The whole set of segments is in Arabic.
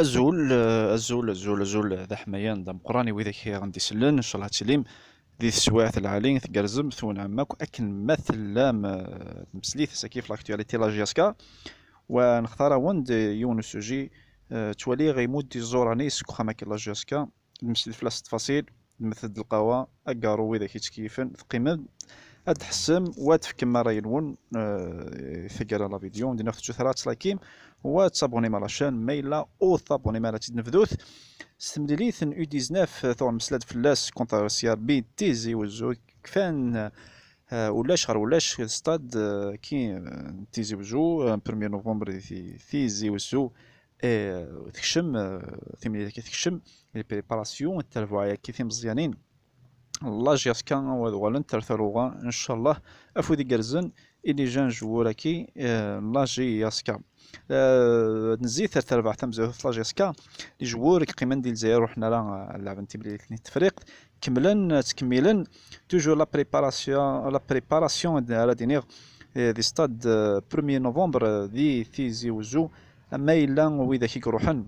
الزول الزول الزول الزول ذا حميان ذا مقراني كي غندي سلن ان شاء الله تسليم ذي السواعث العالين ثقرزم ثون عماك اكن مثل لام مسليث سكيف لاكتواليتي لا جياسكا ونختار وند يونس جي آه، تولي غيمود الزوراني سكو خماك لا جياسكا المسليث فلاس تفاصيل مثل القوا اكارو كي تكيفن ثقيمه تحسم كما راي نون ثقل آه، لا فيديو ندير نفتشو ثرات لايكيم واتسابوني مع لاشين ميلا او تصابوني مع تنفذوث سمدليث ان او 19 آه، ثور مسلاد فلاس كونتر سيار بي تيزي وزو كفان آه، ولاش غير ولاش ستاد كي تيزي وزو برمي نوفمبر تيزي وزو تكشم ثمانية كي تخشم البريباراسيون الترفعية كي مزيانين الله wadwalan قرزن inchallah جان جووركي illi-ǧan آه، jwuraki lajiyaska آه، نزيد ثلاثة أربعة تمزيوت في لاجيسكا جوورك قيمن ديال زيرو وحنا راه بلي تبليل تفريق كملا تكملا توجور لا بريباراسيون لا بريباراسيون على دينيغ آه، دي ستاد بروميي نوفمبر دي تيزي وزو اما الا ويداك يروحن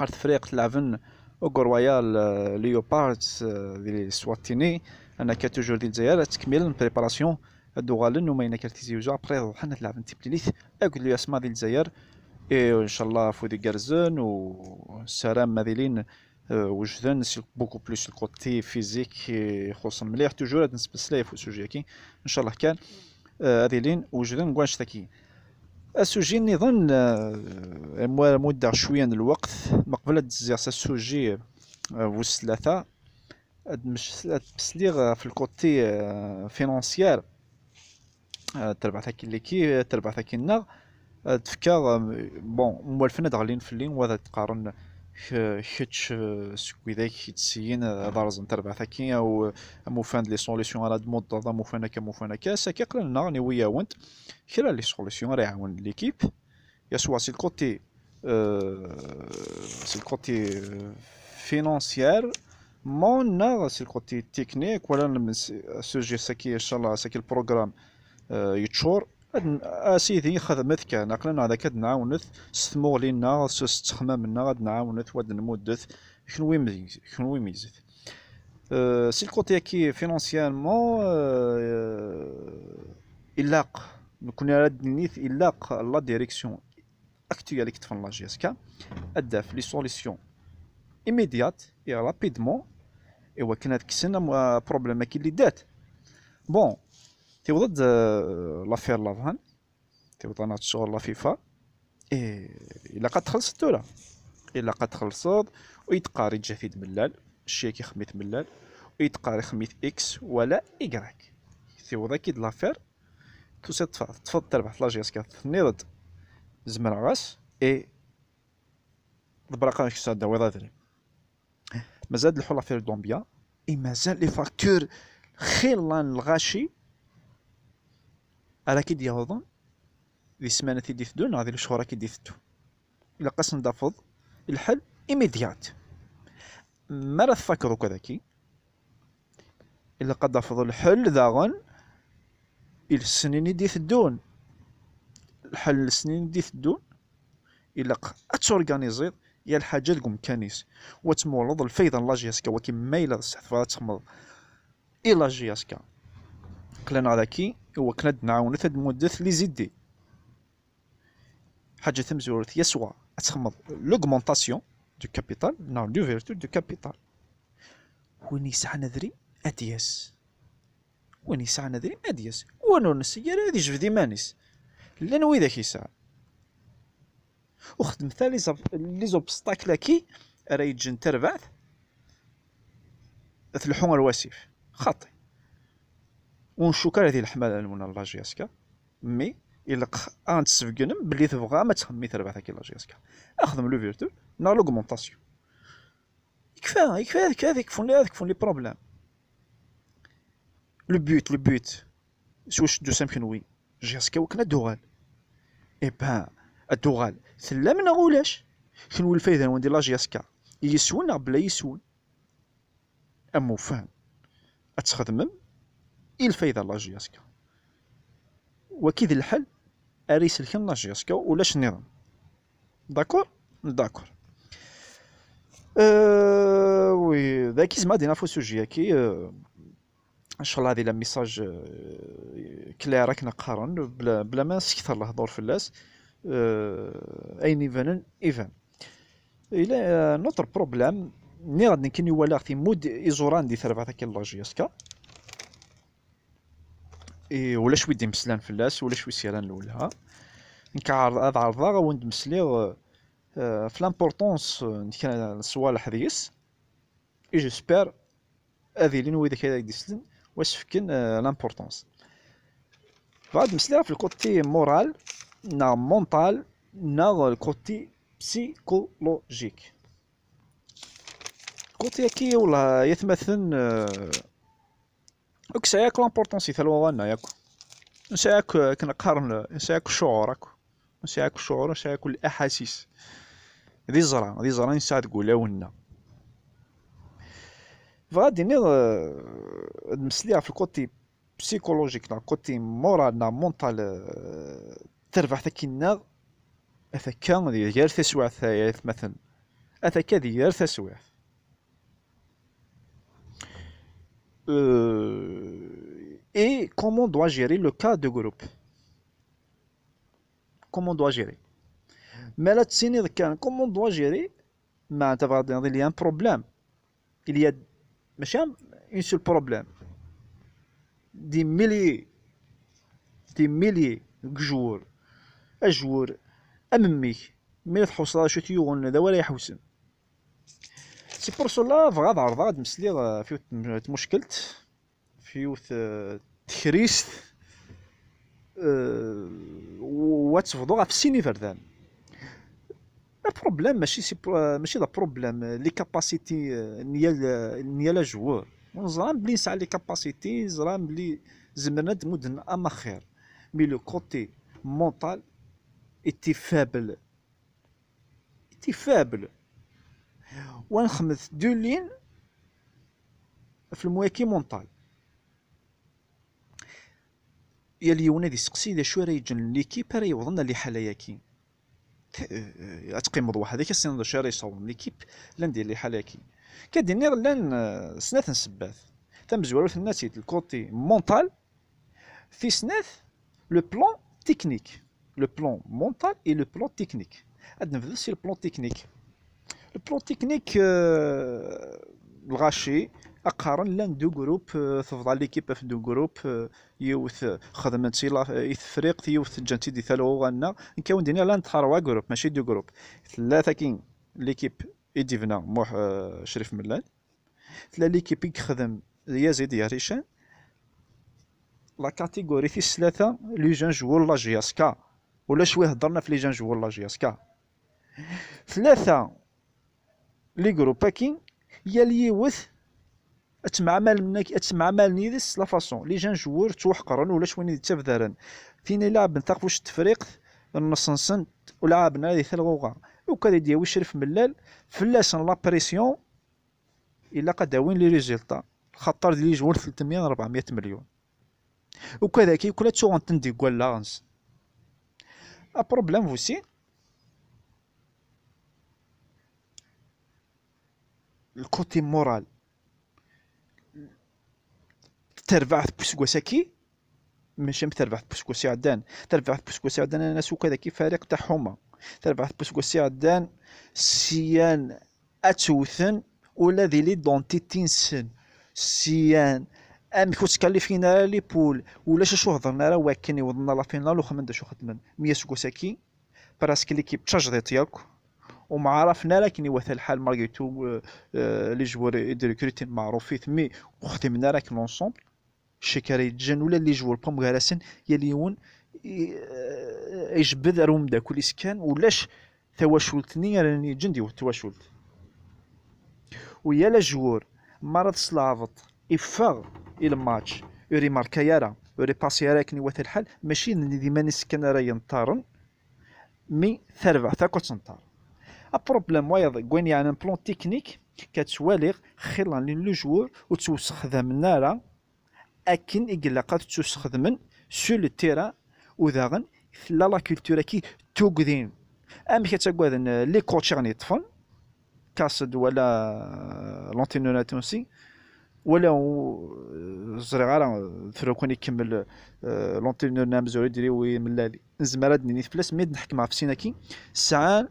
ار تفريق تلعبن اوغو رويال ليوباردز ديال سواتيني انا كاتوجور ديال الجزائر تكمل بريباراسيون دوغالن وما ينا كالتيزي وجا بخي روحنا تلعب نتيب بليليث اكل لي اسما ديال الجزائر اي ان شاء الله فودي كارزون وسلام ماذيلين آه، وجدان سي بوكو بلوس الكوتي فيزيك خصوصا مليح توجور هاد ليه في السوجي كي ان شاء الله كان هذه آه، لين وجدان كواش تاكي السوجي نظن آه، مودع شويه من الوقت من قبل تزيغ ساسوجي آه، وس ثلاثه تسليغ في الكوتي آه، فينونسيير آه، تربع تاكي اللي كي تربع تاكي النار تفكا بون موالفنا دغلين في اللين وذا تقارن كيتش سكوي ذاك تسين دارزن تربع تاكي او موفان لي سوليسيون على دمود كا موفانا كموفانا ساكي قلنا ني ويا وانت كلا لي سوليسيون راه يعاون ليكيب يسوى سي الكوتي سي الكوتي فينانسيير مون سي الكوتي تكنيك ولا السوجي ساكي ان شاء الله ساكي البروغرام يتشور اسيدي خذ مثك نقلا هذا كد نعاونث ستمور لينا ستخمام لنا غاد نعاونث واد نمدث شنو وي ميزيث شنو وي ميزيث سي الكوتي كي فينانسيالمون الاق نكون على نيث الاق لا ديريكسيون actuelle qui de la GSK, adaf les solutions immédiates et rapidement et on a un problème qui est date. Bon, tu vois l'affaire Lavan, tu vois sur la FIFA et il a là, il il a et قد خلصت ولا الا قد خلصت ويتقاري جديد la الشيكي خميت ملال ويتقاري خميت اكس ولا ايكغيك تيوضا كي لافير تو سي تفضل تربح لا جيسكا تنيض زعما العراس اي البراقه كي صاد ولا دري مازال الحو في دومبيا اي مازال لي فاكتور خيلان الغاشي على كي يهضن لي سمانه تيدي ثدون هذه الشهور كي دي ثدو الا قسم دافض الحل ايميديات ما راه تفكروا كذاكي الا قد دافض الحل داغن السنين دي ثدون الحل السنين دي تدون الا أتورغانيزيد يا الحاجة لكم كانيس وتمولض الفيضه لاجياسكا ولكن ما إلا استحفظها تخمض إلا جياسكا كلنا على كي هو كنا نعاون ثد مدث لي زيدي حاجة تمزور يسوى تخمض لوغمونطاسيون دو كابيتال نو دو فيرتو دو كابيتال وين يسعى نذري أدياس وين يسعى نذري أدياس وانو نسيا هادي جبدي مانيس لان ذاك يساعد وخدم حتى لي كي راه يتجن تربعث تلحون الوسيف خاطي ونشكر هذه الحماله المنى الله جياسكا مي يلق انت سفقنم بلي تبغى ما تخمي تربعث كي لا جياسكا اخدم لو فيرتو نا لوغمونطاسيون يكفى يكفى هذيك هذيك فون هذيك فون لي بروبلام لو بيوت لو بيوت سوا شدو سامكن وي جياسكا وكنا دوغال با الدغال سلمنا نغ ولاش شنو الفايده نوندي لاجياسكا يسون بلا يسون ام فان اتخدمم اي الفايده لاجياسكا وكيد الحل اريس الكن لاجياسكا ولاش نظام داكور داكور أه وي ذاكي زعما دينا فو سوجي كي أه ان شاء الله هذه لا ميساج آه، كلير راك نقارن بلا بلا ما نسكثر الهضور اللاس اين ايفان ايفان الى نوتر بروبليم ني غادي نكني ولا في مود ايزوران دي ثلاثه كي لا جي ولا شوي دي مسلان في اللاس ولا شوي سيران الاولها نكعرض هاد عرضا غوند مسليغ آه، في لامبورطونس كان الصوالح ديس اي جيسبر هذه لين نوي ذاك ديسلن واش فكن لامبورطونس بعد مسلا في الكوتي مورال نا مونطال نا الكوتي بسيكولوجيك الكوتي كي والله يتمثل اكساك لامبورطونس يتلوى وانا ياك نساك كنقارن آه، نساك الشعور نساك الشعور نساك الاحاسيس هذه الزرعه هذه الزرعه نساعد تقولها ولنا فغادي نمسلي في الكوتي بسيكولوجيك الكوتي مورالنا et comment doit gérer le cas de groupe comment doit gérer mais là comment doit gérer il y a un problème il y a ماشي اون سول بروبليم دي ميلي دي ميلي كجور اجور ميلي تحوس راه شو يغون هذا ولا يحوسن سي بور سولا فغا ضعر ضعر مسلي في مشكلت في تكريست أه وتفضو غا في السيني فردان البروبليم ماشي سي ماشي لا بروبليم لي كاباسيتي نيال نيال جوور ونزران بلي نسعى لي كاباسيتي زران بلي زمرنا تمدنا اما خير مي لو كوتي مونطال ايتي فابل ايتي فابل ونخمس دو لين في المواكي مونطال يا اليوم دي سقسي شو راه يجن ليكيب راه يوضنا لي حاله ياكين غتقيمضوا آه، مضوا هذيك السينو دو صون ليكيب لندير لي حال هاكي كدير نير لان آه، سنات نسبات ثم زوالو ثناتيت الكوتي مونتال في سنات لو بلون تكنيك لو بلون مونتال اي لو بلون تكنيك هاد نبداو سي لو بلون تكنيك لو بلون تكنيك آه، الغاشي اقارن لان دو جروب آه، تفضل ليكيب في دو جروب آه، يوث خدمت الى آه، فريق يوث جنتي دي ثالو غانا نكون دينا لان تروا جروب ماشي دو جروب ثلاثه كين ليكيب ايديفنا موح شريف ملان ثلاثه ليكيب يخدم زيد يا ريشان لا كاتيجوري في ثلاثه لي جون جو ولا جي ولا شويه هضرنا في لي جون جو ولا جي ثلاثه لي جروب باكين يا لي يوث اتمعمل منك اتمعمل نيدس لافاسون لي جان جوور توحقرن ولا شوين تبذرن فين يلعب نتاق واش التفريق نصنصن ولعبنا هذه ثلغوغا وكذا ديال وشرف ملال فلاسن لا بريسيون الا قداوين لي ريزلطا خطر ديال جوور 300 400 مليون كي كل تشونتن دي كوال لانس ا بروبليم فوسي الكوتي مورال تربعت بسكوساكي ماشي تربعت بسكوسي عدان تربعت بسكوسي عدان انا سوكا كيف فريق تاع حومه تربعت بسكوسي عدان سيان اتوثن ولا ذي لي دونتيتينسن سيان ام لي فينا لي بول ولا شو هضرنا راه واكن يوضنا لا فينال وخمن شو خدمه مية سكوساكي براسك ليكيب تشجديت ياك وما عرفنا لكن وث الحال مارغيتو آه، آه، لي جوار ادريكريتين معروفين ثمي وخدمنا راك لونسومبل شكري يتجن ولا اللي جوا البوم غارسن يلي يون يجبد اروم آه، دا كل اسكان ولاش تواشلتني راني جندي والتواشلت ويا لا جوور مرض سلافط افاغ الى ماتش يوري ماركا يارا يوري باسي يارا كني وث الحال ماشي ديما نسكن راه ينطارن مي ثربع تا كنت نطار ابروبليم وايض كوين يعني بلون تكنيك كتوالغ خلال لو جوور وتوسخ ذا من نارا اكن يقول لك قد تستخدمن سو تيرا وداغن لا لا كولتور كي توكذين ام حيت تقوذن آه، لي كوتشي ني طفل كاسد ولا آه، لونتينونا تونسي ولا آه، زري غالا ثرو كون يكمل لونتينونا مزوري ديري وي ملالي نزمالا دنيني فلاس ميد نحكم عرف سيناكي ساعات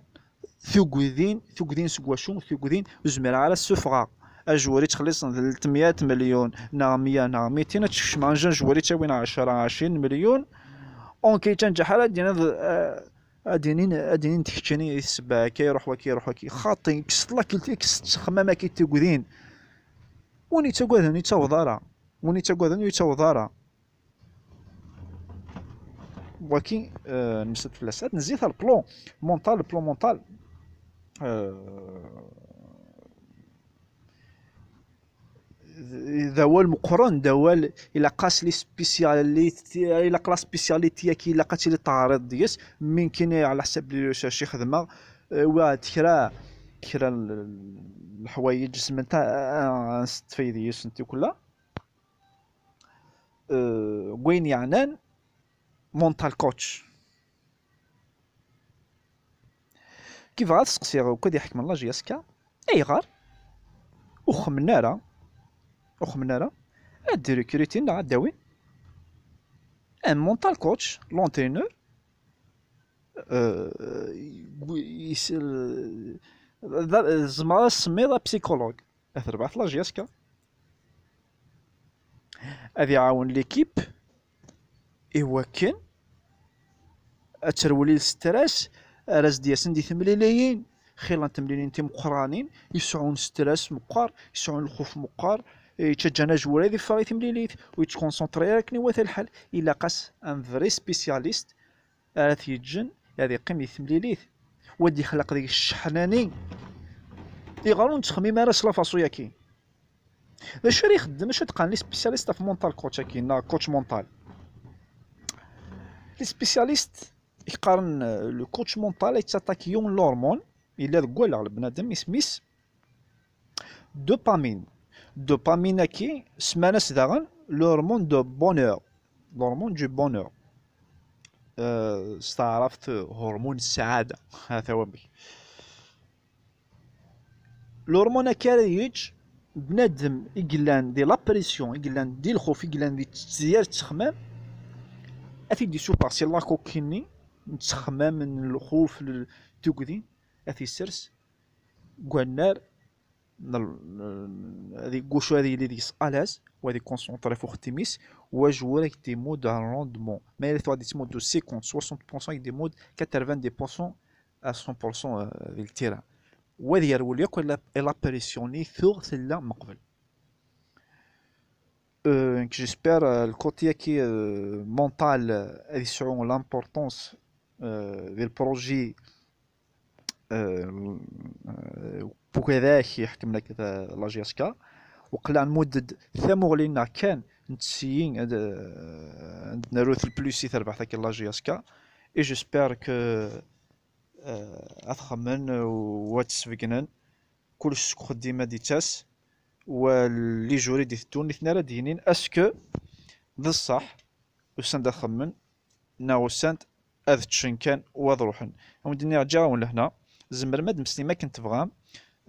ثوكذين ثوكذين سكواشوم ثوكذين وزمالا على السفغاغ اجوري تخلص 300 مليون نا 100 نا 200 مع عن جوري تاوين 10 20 مليون اون كي تنجح على دينا ادينين آه، ادينين تحكيني يسبع كي يروح وكي خاطي كسطلا كلتي كسط خمامة كي تيكودين وني تاكودن يتاوضارا وني تاكودن يتاوضارا ولكن وكي آه، نمسد فلاسات نزيد البلون مونتال البلون مونتال آه ذوال مقرون دوال الا قاس لي سبيسياليتي الا قرا سبيسياليتي كي الا قاتي لي تعرض ديس كاين على حسب لي شي خدمه واد كرا كرا الحوايج سمنتا نستفيد آه، ديس انت كلها آه، وين يعنان مونتال كوتش كيف غاتسقسي هكا دي حكم الله جياسكا ايغار وخمنا راه اخ من راه ادير ريكريتين عداوي ان مونتال كوتش لونترينور أه، يسال زعما سميها بسيكولوج تربح في ياسكا هذا عاون ليكيب ايوا كان ترولي الستريس راس ديال سندي دي خيلا خير تيم قرانين يسعون ستريس مقار يسعون الخوف مقار يتشجعنا جوال دي فاغي تمليليت ويتكونسونتري على كني واتا الحل الا قاس ان فري سبيسياليست ارات يتجن هذه قيم تمليليت ودي خلق ديك الشحناني يغارون تخميم على سلافاسويا كي اش راه يخدم اش تقان لي سبيسياليست في مونتال كوتش كينا كوتش مونتال لي سبيسياليست يقارن آه، لو كوتش مونتال يتاتاكي يون لورمون الا على البنادم يسميس دوبامين كي سمانا داغن لورمون دو بونور لورمون دو بونور استعرفت هرمون السعادة هذا هو بي لورمون كاريج بنادم إقلان دي لابريسيون إقلان دي الخوف إقلان دي تزيار التخمام اثي دي سو بارسي لا كوكيني نتخمام من الخوف للتوكدي اثي سرس قوانار les gauchos et les délices à l'aise ou à déconcentrer pour timis ou à avec des modes d'un rendement mais il faut des mots de 6 contre 60 avec des modes de 80 des poissons 100% avec tient ou ailleurs ou lieu qu'on l'a et l'apparition ni fausse et la mort j'espère euh, le côté qui euh, mental et sur l'importance des euh, projets بوكذاك آه، آه، يحكم لك لاجيسكا وقلع المدد ثمغلينا كان نتسيين آه، ناروث البلوسي تربح تاك لاجيسكا اي جيسبير كو اثخمن كل كلش ديما دي تاس لي جوري دي ثتون اثنا راه دينين اسكو بصح وسند خمن ناو سند اذ تشنكان واضروحن و دنيا جاون لهنا زمر ما تمسني ما كنت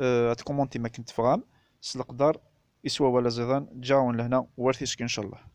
أه تكومونتي ما كنت فغام أه، سلقدر يسوى ولا زيدان جاون لهنا وارث ان شاء الله